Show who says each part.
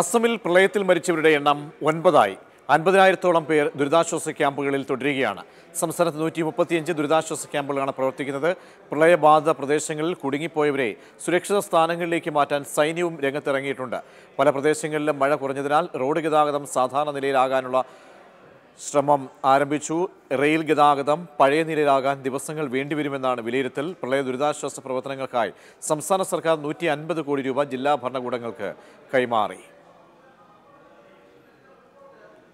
Speaker 1: അസമിൽ പ്രളയത്തിൽ മരിച്ചവരുടെ എണ്ണം ഒൻപതായി അൻപതിനായിരത്തോളം പേർ ദുരിതാശ്വാസ ക്യാമ്പുകളിൽ തുടരുകയാണ് സംസ്ഥാനത്ത് നൂറ്റി മുപ്പത്തിയഞ്ച് ദുരിതാശ്വാസ ക്യാമ്പുകളാണ് പ്രവർത്തിക്കുന്നത് പ്രളയബാധിത പ്രദേശങ്ങളിൽ കുടുങ്ങിപ്പോയവരെ സുരക്ഷിത സ്ഥാനങ്ങളിലേക്ക് മാറ്റാൻ സൈന്യവും രംഗത്തിറങ്ങിയിട്ടുണ്ട് പല പ്രദേശങ്ങളിലും മഴ കുറഞ്ഞതിനാൽ റോഡ് ഗതാഗതം സാധാരണ നിലയിലാകാനുള്ള ശ്രമം ആരംഭിച്ചു റെയിൽ ഗതാഗതം പഴയ നിലയിലാകാൻ ദിവസങ്ങൾ വേണ്ടിവരുമെന്നാണ് വിലയിരുത്തൽ പ്രളയ ദുരിതാശ്വാസ പ്രവർത്തനങ്ങൾക്കായി സംസ്ഥാന സർക്കാർ നൂറ്റി കോടി രൂപ ജില്ലാ ഭരണകൂടങ്ങൾക്ക് കൈമാറി